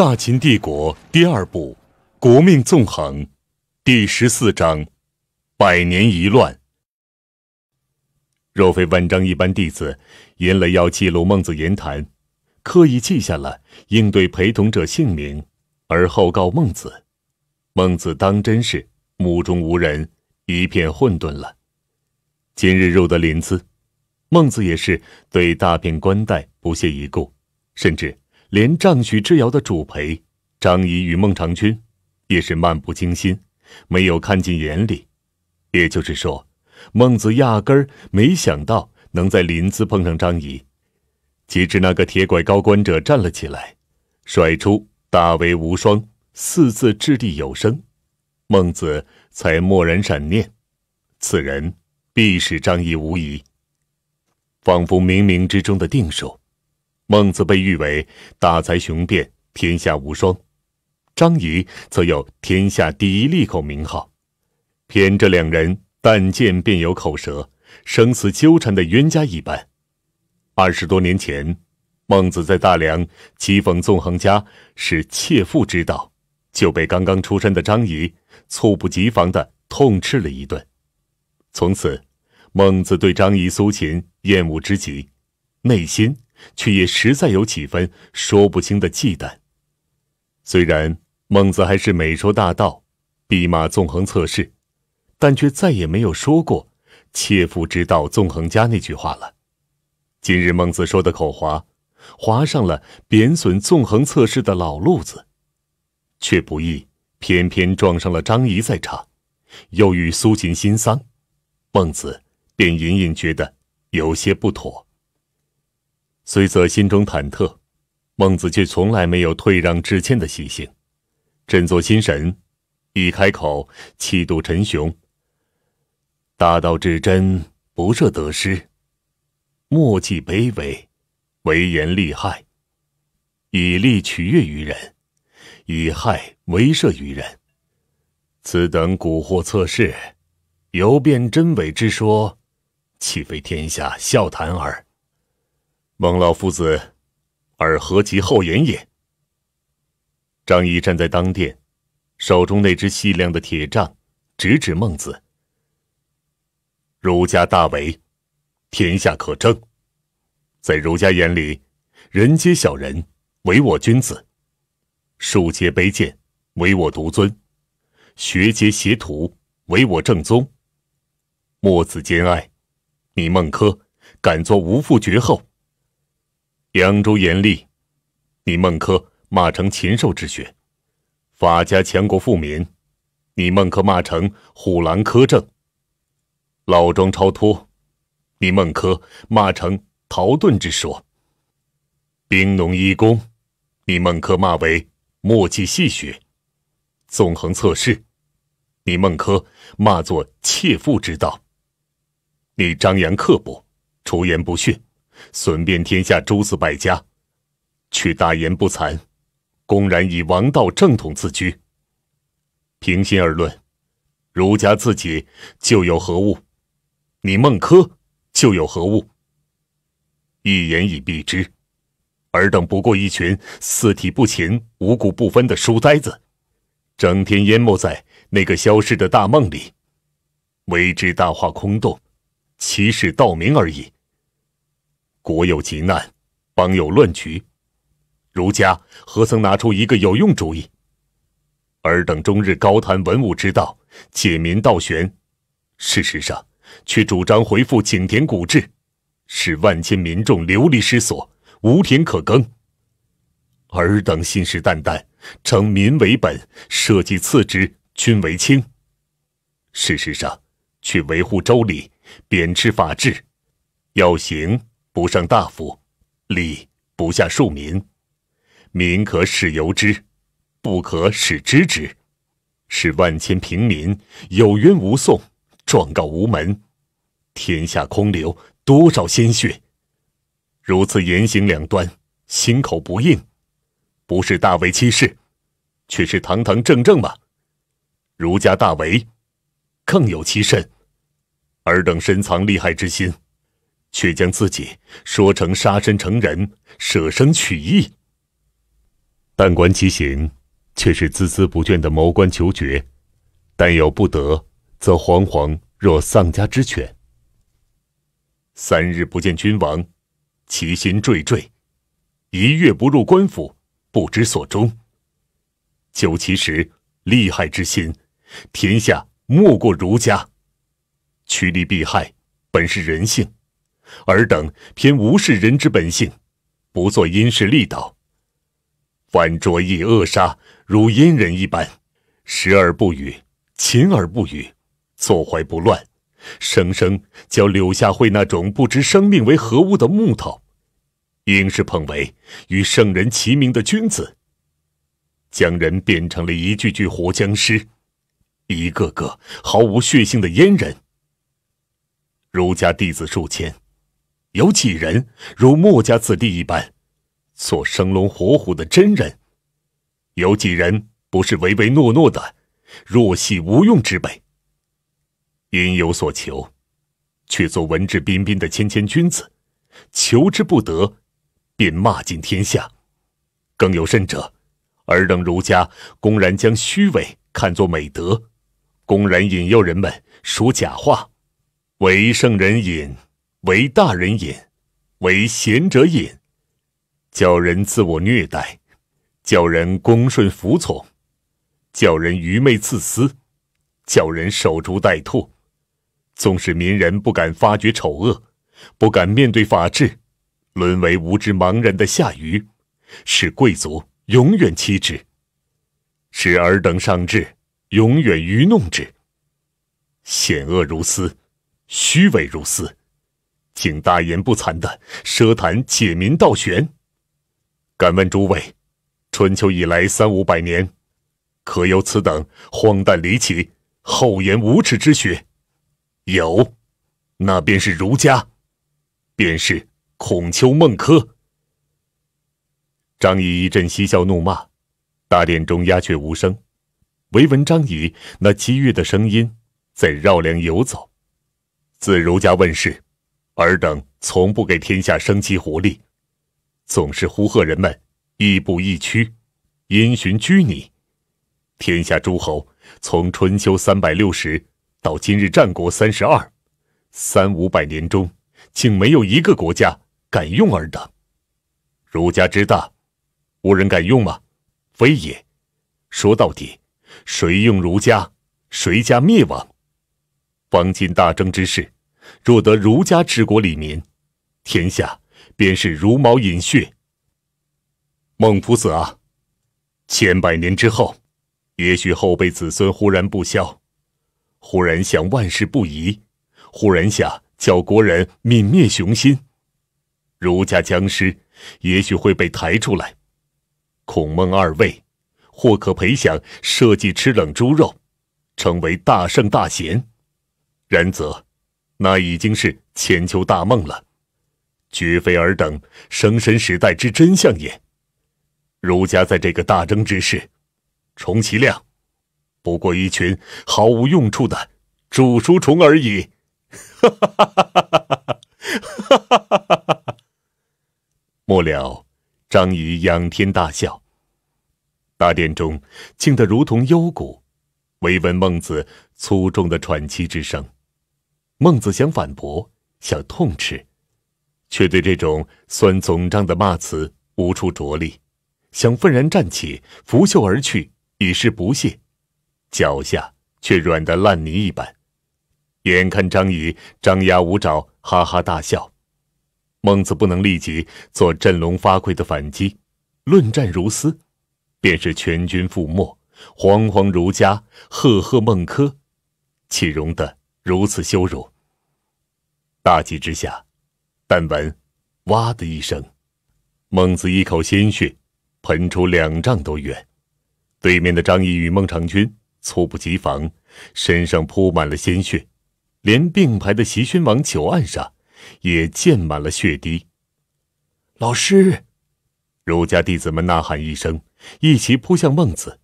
大秦帝国第二部，《国命纵横》第十四章，《百年一乱》。若非万章一般弟子，因了要记录孟子言谈，刻意记下了应对陪同者姓名，而后告孟子。孟子当真是目中无人，一片混沌了。今日入的林淄，孟子也是对大片官带不屑一顾，甚至。连丈许之遥的主陪张仪与孟尝君，也是漫不经心，没有看进眼里。也就是说，孟子压根儿没想到能在临淄碰上张仪。及至那个铁拐高官者站了起来，甩出“大威无双”四字掷地有声，孟子才蓦然闪念：此人必是张仪无疑。仿佛冥冥之中的定数。孟子被誉为大才雄辩，天下无双；张仪则有天下第一利口名号。偏这两人但见便有口舌，生死纠缠的冤家一般。二十多年前，孟子在大梁讥讽纵横家是切腹之道，就被刚刚出身的张仪猝不及防的痛斥了一顿。从此，孟子对张仪、苏秦厌恶之极，内心。却也实在有几分说不清的忌惮。虽然孟子还是每说大道，弼骂纵横测试，但却再也没有说过“切腹之道纵横家”那句话了。今日孟子说的口滑，滑上了贬损纵横测试的老路子，却不易。偏偏撞上了张仪在场，又与苏秦心丧，孟子便隐隐觉得有些不妥。虽则心中忐忑，孟子却从来没有退让致歉的习性。振作心神，一开口，气度沉雄。大道至真，不设得失；莫忌卑微，唯言利害。以利取悦于人，以害威慑于人。此等蛊惑测试，有辨真伪之说，岂非天下笑谈耳？孟老夫子，尔何其厚颜也！张仪站在当殿，手中那只细亮的铁杖，直指孟子。儒家大为，天下可争。在儒家眼里，人皆小人，唯我君子；树皆卑贱，唯我独尊；学皆邪徒，唯我正宗。墨子兼爱，你孟轲，敢做无父绝后？扬州严厉，你孟轲骂成禽兽之学；法家强国富民，你孟轲骂成虎狼苛政；老庄超脱，你孟轲骂成逃遁之说；兵农一工，你孟轲骂为墨迹细学；纵横策士，你孟轲骂作切腹之道；你张扬刻薄，出言不逊。损遍天下诸子百家，却大言不惭，公然以王道正统自居。平心而论，儒家自己就有何物？你孟轲就有何物？一言以蔽之，尔等不过一群四体不勤、五谷不分的书呆子，整天淹没在那个消逝的大梦里，为之大化空洞，欺世盗名而已。国有急难，邦有乱局，儒家何曾拿出一个有用主意？尔等终日高谈文武之道，解民倒悬，事实上却主张恢复井田古制，使万千民众流离失所，无田可耕。尔等信誓旦旦，称民为本，社稷次之，君为轻，事实上却维护周礼，贬斥法治，要行。不上大夫，礼不下庶民，民可使由之，不可使知之，使万千平民有冤无讼，状告无门，天下空流多少鲜血！如此言行两端，心口不应，不是大为欺世，却是堂堂正正吗？儒家大为，更有其甚，尔等深藏利害之心。却将自己说成杀身成仁、舍生取义，但观其行，却是孜孜不倦的谋官求爵，但有不得，则惶惶若丧家之犬。三日不见君王，其心惴惴；一月不入官府，不知所终。究其实，利害之心，天下莫过儒家。趋利避害，本是人性。尔等偏无视人之本性，不做因势利导，反着意扼杀，如阉人一般，食而不语，寝而不语，坐怀不乱，生生教柳下惠那种不知生命为何物的木头，应是捧为与圣人齐名的君子，将人变成了一具具活僵尸，一个个毫无血性的阉人。儒家弟子数千。有几人如墨家子弟一般，做生龙活虎的真人？有几人不是唯唯诺诺的、弱细无用之辈？因有所求，却做文质彬彬的谦谦君子；求之不得，便骂尽天下。更有甚者，尔等儒家公然将虚伪看作美德，公然引诱人们说假话，为圣人引。为大人也，为贤者也，教人自我虐待，教人恭顺服从，教人愚昧自私，教人守株待兔，纵使民人不敢发觉丑恶，不敢面对法治，沦为无知盲人的下愚，使贵族永远欺之，使尔等上智永远愚弄之，险恶如斯，虚伪如斯。竟大言不惭的奢谈解民倒悬，敢问诸位，春秋以来三五百年，可有此等荒诞离奇、厚颜无耻之学？有，那便是儒家，便是孔丘、孟轲。张仪一阵嬉笑怒骂，大殿中鸦雀无声，唯闻张仪那奇越的声音在绕梁游走。自儒家问世。尔等从不给天下生机活力，总是呼喝人们亦步亦趋，因循拘泥。天下诸侯从春秋三百六十到今日战国三十二，三五百年中竟没有一个国家敢用尔等。儒家之大，无人敢用吗？非也。说到底，谁用儒家，谁家灭亡。方今大争之世。若得儒家治国理民，天下便是茹毛饮血。孟夫子啊，千百年之后，也许后辈子孙忽然不肖，忽然想万事不宜，忽然想叫国人泯灭雄心，儒家僵尸也许会被抬出来，孔孟二位或可陪享社稷吃冷猪肉，成为大圣大贤。然则。那已经是千秋大梦了，绝非尔等生身时代之真相也。儒家在这个大争之势，充其量不过一群毫无用处的煮熟虫而已。哈！末了，张仪仰天大笑，大殿中静得如同幽谷，唯闻孟子粗重的喘气之声。孟子想反驳，想痛斥，却对这种算总账的骂词无处着力；想愤然站起，拂袖而去，以示不屑，脚下却软得烂泥一般。眼看张仪张牙舞爪，哈哈大笑，孟子不能立即做振聋发聩的反击。论战如斯，便是全军覆没，惶惶如家，赫赫孟轲，岂容得？如此羞辱，大急之下，但闻“哇”的一声，孟子一口鲜血喷出两丈多远。对面的张仪与孟尝君猝不及防，身上铺满了鲜血，连并排的齐宣王酒案上也溅满了血滴。老师，儒家弟子们呐喊一声，一齐扑向孟子，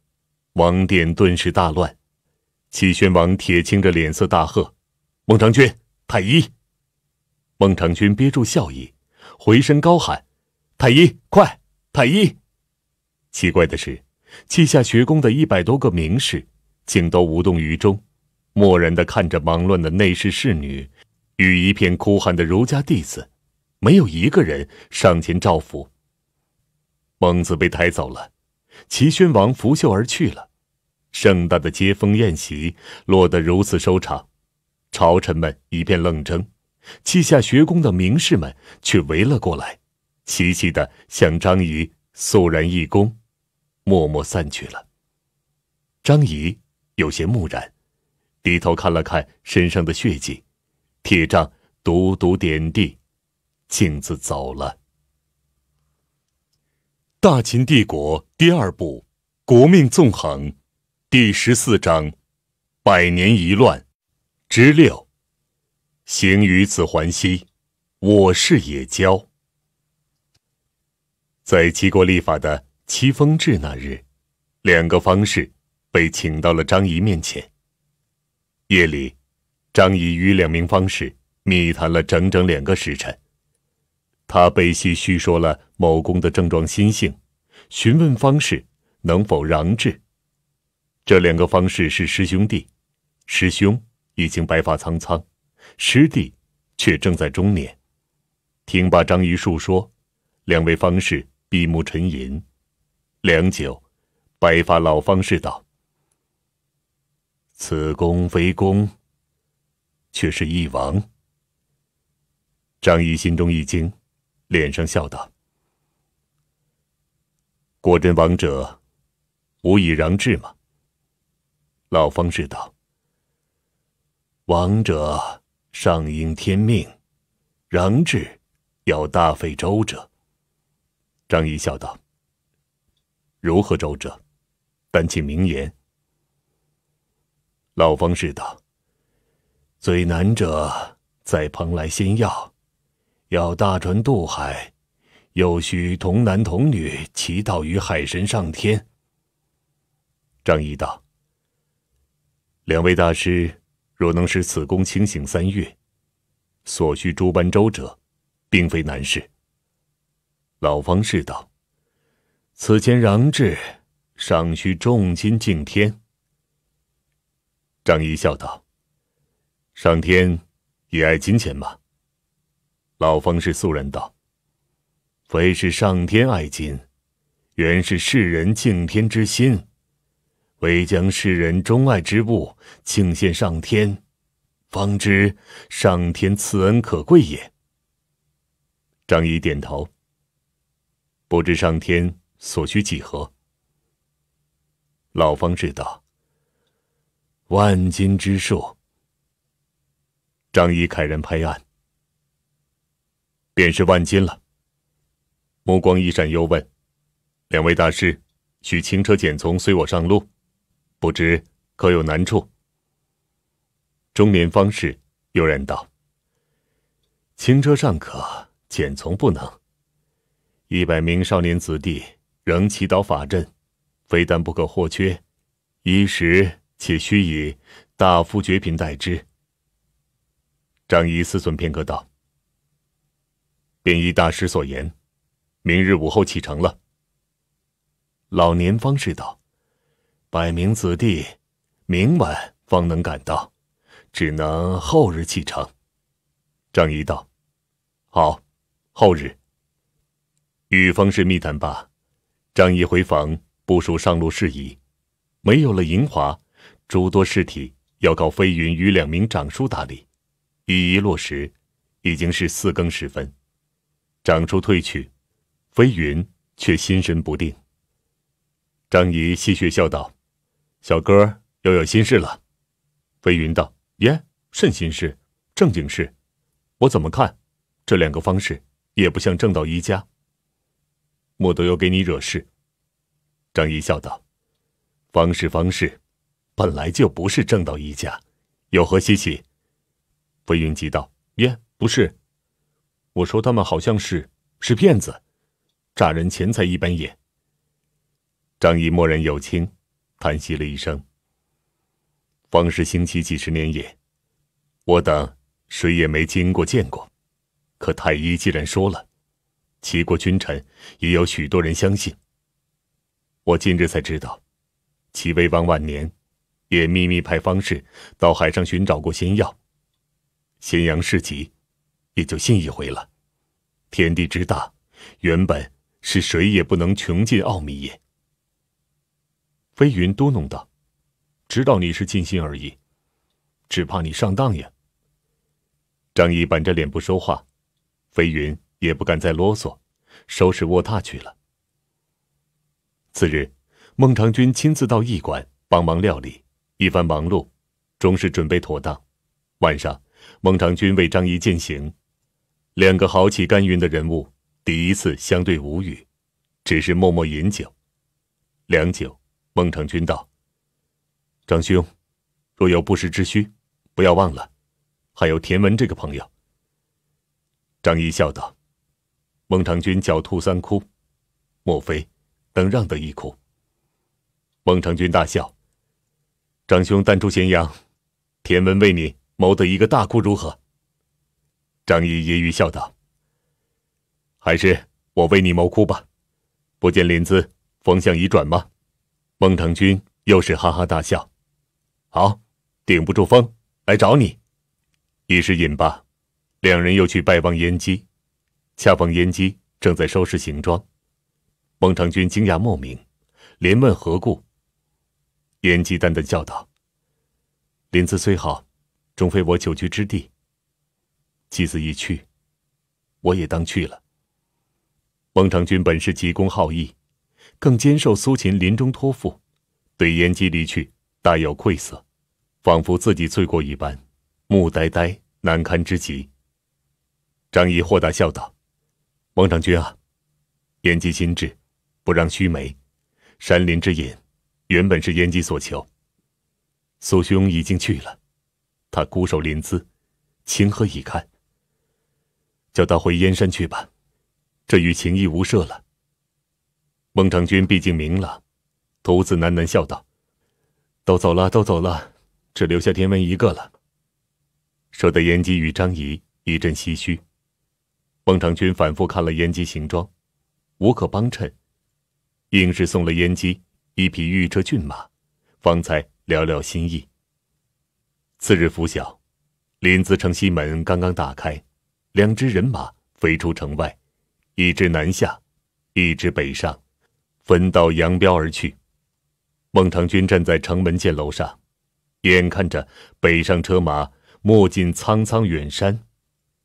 王殿顿时大乱。齐宣王铁青着脸色大喝：“孟尝君，太医！”孟尝君憋住笑意，回身高喊：“太医，快！太医！”奇怪的是，稷下学宫的一百多个名士，竟都无动于衷，漠然地看着忙乱的内侍侍女与一片哭喊的儒家弟子，没有一个人上前照拂。孟子被抬走了，齐宣王拂袖而去了。盛大的接风宴席落得如此收场，朝臣们一片愣怔，七下学宫的名士们却围了过来，齐齐的向张仪肃然一躬，默默散去了。张仪有些木然，低头看了看身上的血迹，铁杖独独点地，径自走了。大秦帝国第二部，国命纵横。第十四章，百年一乱之六，行于子环兮，我是野交。在齐国立法的七封制那日，两个方士被请到了张仪面前。夜里，张仪与两名方士密谈了整整两个时辰。他背膝叙说了某公的症状、心性，询问方士能否让治。这两个方士是师兄弟，师兄已经白发苍苍，师弟却正在中年。听罢张仪述说，两位方士闭目沉吟，良久。白发老方士道：“此功非功，却是一亡。”张仪心中一惊，脸上笑道：“果真亡者，无以攘治吗？”老方士道：“亡者上应天命，禳治要大费周折。”张仪笑道：“如何周折？但请明言。”老方士道：“最难者在蓬莱仙药，要大船渡海，又需童男童女祈祷于海神上天。”张仪道。两位大师，若能使此功清醒三月，所需诸般周折，并非难事。老方士道：“此前攘志，尚需重金敬天。”张仪笑道：“上天也爱金钱吧？”老方士肃然道：“非是上天爱金，原是世人敬天之心。”唯将世人钟爱之物敬献上天，方知上天赐恩可贵也。张仪点头，不知上天所需几何。老方知道：“万金之数。”张仪慨然拍案，便是万金了。目光一闪，又问：“两位大师，许轻车简从，随我上路？”不知可有难处？中年方士悠然道：“轻车尚可，简从不能。一百名少年子弟仍祈祷法阵，非但不可或缺，衣食且须以大夫绝品代之。”张仪思忖片刻道：“便依大师所言，明日午后启程了。”老年方士道。百名子弟，明晚方能赶到，只能后日启程。张仪道：“好，后日。”与方士密谈罢，张仪回房部署上路事宜。没有了银华，诸多尸体要靠飞云与两名长叔打理，一一落实。已经是四更时分，长叔退去，飞云却心神不定。张仪戏谑笑道。小哥又有心事了，飞云道：“耶，甚心事？正经事？我怎么看？这两个方式也不像正道一家。莫得有给你惹事？”张仪笑道：“方式方式，本来就不是正道一家，有何稀奇？”飞云急道：“耶，不是！我说他们好像是是骗子，诈人钱财一般也。”张仪默然有情。叹息了一声。方氏兴起几十年也，我等谁也没经过见过。可太医既然说了，齐国君臣也有许多人相信。我近日才知道，齐威王晚年也秘密派方氏到海上寻找过仙药。咸阳市集，也就信一回了。天地之大，原本是谁也不能穷尽奥秘也。飞云嘟哝道：“知道你是尽心而已，只怕你上当呀。”张毅板着脸不说话，飞云也不敢再啰嗦，收拾卧榻去了。次日，孟尝君亲自到驿馆帮忙料理一番，忙碌，终是准备妥当。晚上，孟尝君为张毅践行，两个豪气干云的人物第一次相对无语，只是默默饮酒，良久。孟尝君道：“长兄，若有不时之需，不要忘了，还有田文这个朋友。”张仪笑道：“孟尝君狡兔三窟，莫非能让得一窟？”孟尝君大笑：“长兄，淡出咸阳，田文为你谋得一个大窟，如何？”张仪揶揄笑道：“还是我为你谋窟吧，不见林子，风向已转吗？”孟尝君又是哈哈大笑，好，顶不住风来找你，于是饮罢，两人又去拜望燕姬。恰逢燕姬正在收拾行装，孟尝君惊讶莫名，连问何故。燕姬淡淡笑道：“林子虽好，终非我久居之地。姬子一去，我也当去了。”孟尝君本是急公好义。更接受苏秦临终托付，对燕姬离去大有愧色，仿佛自己罪过一般，目呆呆，难堪之极。张仪豁达笑道：“孟尝君啊，燕姬心志不让须眉，山林之隐，原本是燕姬所求。苏兄已经去了，他孤守临淄，情何以堪？叫他回燕山去吧，这与情义无涉了。”孟尝君毕竟明了，独自喃喃笑道：“都走了，都走了，只留下田文一个了。”说的燕姬与张仪一阵唏嘘。孟尝君反复看了燕姬行装，无可帮衬，硬是送了燕姬一匹御车骏马，方才了了心意。次日拂晓，临淄城西门刚刚打开，两只人马飞出城外，一只南下，一只北上。分道扬镳而去，孟尝君站在城门箭楼上，眼看着北上车马没进苍苍远山，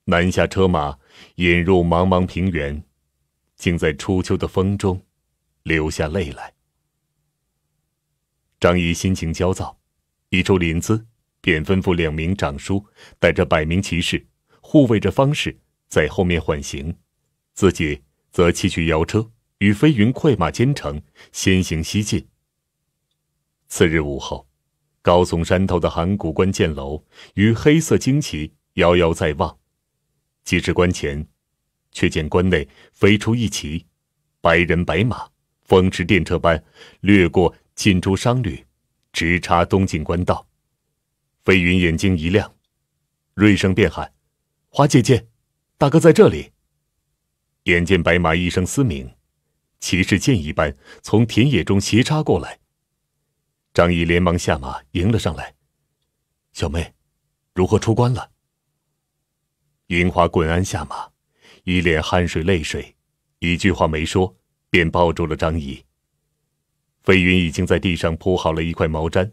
南下车马引入茫茫平原，竟在初秋的风中流下泪来。张仪心情焦躁，一处林子，便吩咐两名长叔带着百名骑士护卫着方士在后面缓行，自己则骑去摇车。与飞云快马兼程，先行西进。次日午后，高耸山头的函谷关箭楼与黑色旌旗遥遥在望。即至关前，却见关内飞出一骑，白人白马，风驰电掣般掠过进出商旅，直插东进官道。飞云眼睛一亮，瑞声便喊：“华姐姐，大哥在这里！”眼见白马一声嘶鸣。骑士剑一般从田野中斜插过来，张仪连忙下马迎了上来。小妹，如何出关了？银华滚鞍下马，一脸汗水泪水，一句话没说，便抱住了张仪。飞云已经在地上铺好了一块毛毡，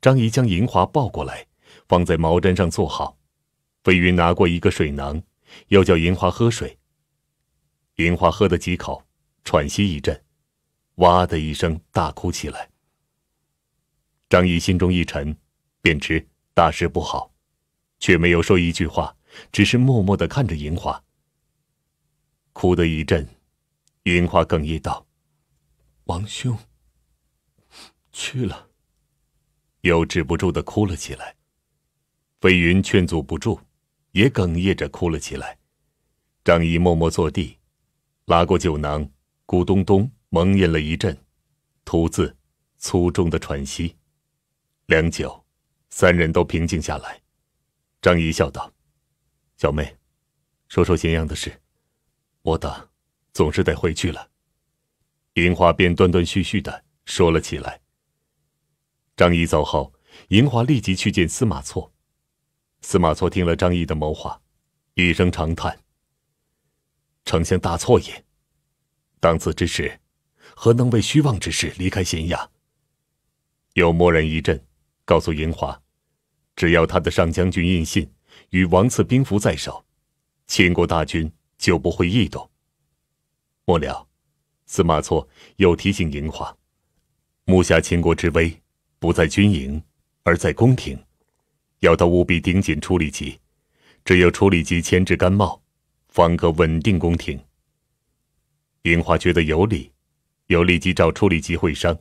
张仪将银华抱过来，放在毛毡上坐好。飞云拿过一个水囊，要叫银华喝水。银华喝了几口。喘息一阵，哇的一声大哭起来。张仪心中一沉，便知大事不好，却没有说一句话，只是默默的看着银花。哭的一阵，银花哽咽道：“王兄去了。”又止不住的哭了起来。飞云劝阻不住，也哽咽着哭了起来。张仪默默坐地，拉过酒囊。咕咚咚，猛饮了一阵，吐字，粗重的喘息。良久，三人都平静下来。张仪笑道：“小妹，说说咸阳的事。我等总是得回去了。”银华便断断续续的说了起来。张仪走后，银华立即去见司马错。司马错听了张仪的谋划，一声长叹：“丞相大错也。”当此之时，何能为虚妄之事离开咸阳？又默然一震，告诉银华：“只要他的上将军印信与王赐兵符在手，秦国大军就不会异动。”末了，司马错又提醒银华：“目下秦国之危不在军营，而在宫廷，要他务必盯紧处理及，只有处理及牵制甘茂，方可稳定宫廷。”平华觉得有理，又立即找初礼吉会商。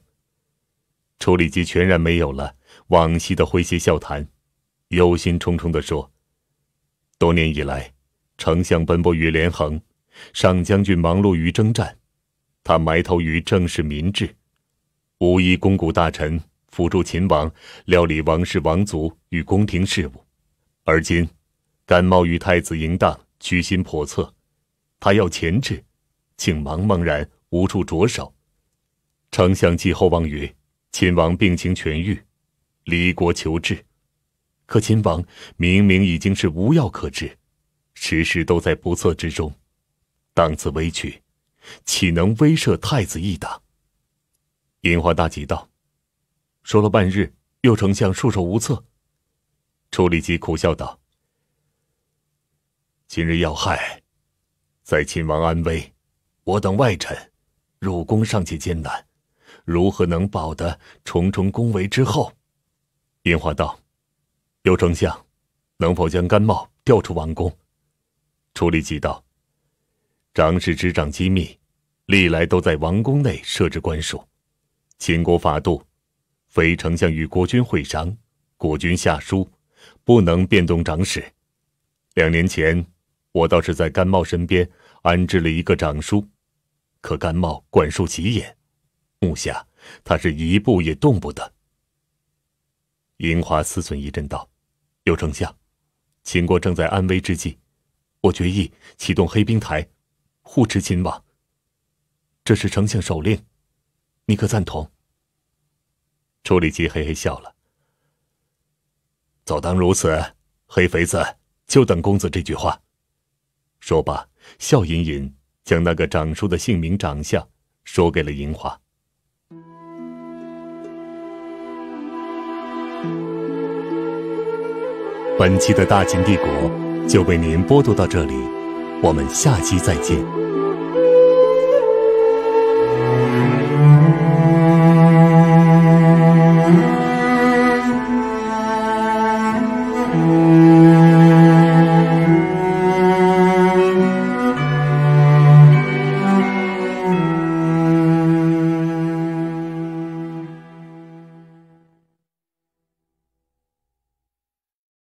初礼吉全然没有了往昔的诙谐笑谈，忧心忡忡地说：“多年以来，丞相奔波于连横，上将军忙碌于征战，他埋头于政事民治，无一肱古大臣辅助秦王料理王室、王族与宫廷事务。而今，甘茂与太子嬴荡，居心叵测，他要前置。”竟茫茫然无处着手。丞相寄厚望于秦王病情痊愈，离国求治。可秦王明明已经是无药可治，时时都在不测之中。当此危局，岂能威慑太子一党？樱花大急道：“说了半日，又丞相束手无策。”楚立即苦笑道：“今日要害，在秦王安危。”我等外臣，入宫尚且艰难，如何能保得重重宫闱之后？尹华道：“有丞相，能否将甘茂调出王宫？”楚立极道：“长史执掌机密，历来都在王宫内设置官署。秦国法度，非丞相与国君会商，国君下书，不能变动长史。两年前，我倒是在甘茂身边安置了一个长书。”可甘茂管束极严，目下他是一步也动不得。嬴华思忖一阵，道：“有丞相，秦国正在安危之际，我决意启动黑兵台，护持秦王。这是丞相手令，你可赞同？”楚里基嘿嘿笑了：“早当如此，黑肥子就等公子这句话。”说罢，笑吟吟。将那个长叔的姓名、长相说给了银花。本期的大秦帝国就为您播读到这里，我们下期再见。